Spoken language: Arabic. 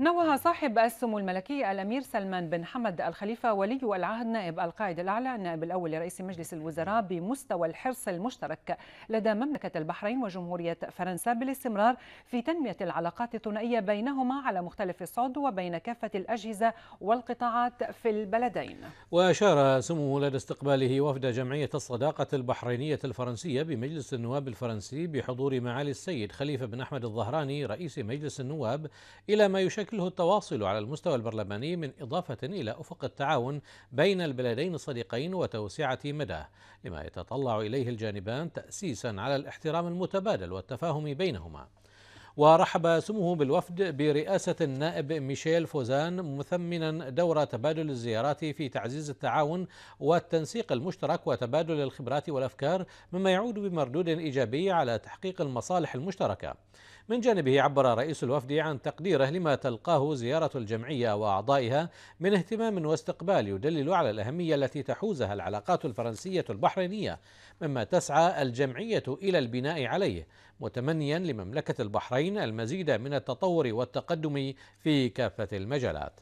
نوه صاحب السمو الملكي الامير سلمان بن حمد الخليفه ولي العهد نائب القائد الاعلى النائب الاول لرئيس مجلس الوزراء بمستوى الحرص المشترك لدى مملكه البحرين وجمهوريه فرنسا بالاستمرار في تنميه العلاقات الثنائيه بينهما على مختلف الصعد وبين كافه الاجهزه والقطاعات في البلدين. واشار سموه لدى استقباله وفد جمعيه الصداقه البحرينيه الفرنسيه بمجلس النواب الفرنسي بحضور معالي السيد خليفه بن احمد الظهراني رئيس مجلس النواب الى ما يشكل يشكله التواصل على المستوى البرلماني من إضافة إلى أفق التعاون بين البلدين الصديقين وتوسعة مداه لما يتطلع إليه الجانبان تأسيسا على الاحترام المتبادل والتفاهم بينهما ورحب سمه بالوفد برئاسة النائب ميشيل فوزان مثمنا دور تبادل الزيارات في تعزيز التعاون والتنسيق المشترك وتبادل الخبرات والأفكار مما يعود بمردود إيجابي على تحقيق المصالح المشتركة من جانبه عبر رئيس الوفد عن تقديره لما تلقاه زيارة الجمعية وأعضائها من اهتمام واستقبال يدلل على الأهمية التي تحوزها العلاقات الفرنسية البحرينية مما تسعى الجمعية إلى البناء عليه متمنيا لمملكة البحرين المزيد من التطور والتقدم في كافة المجالات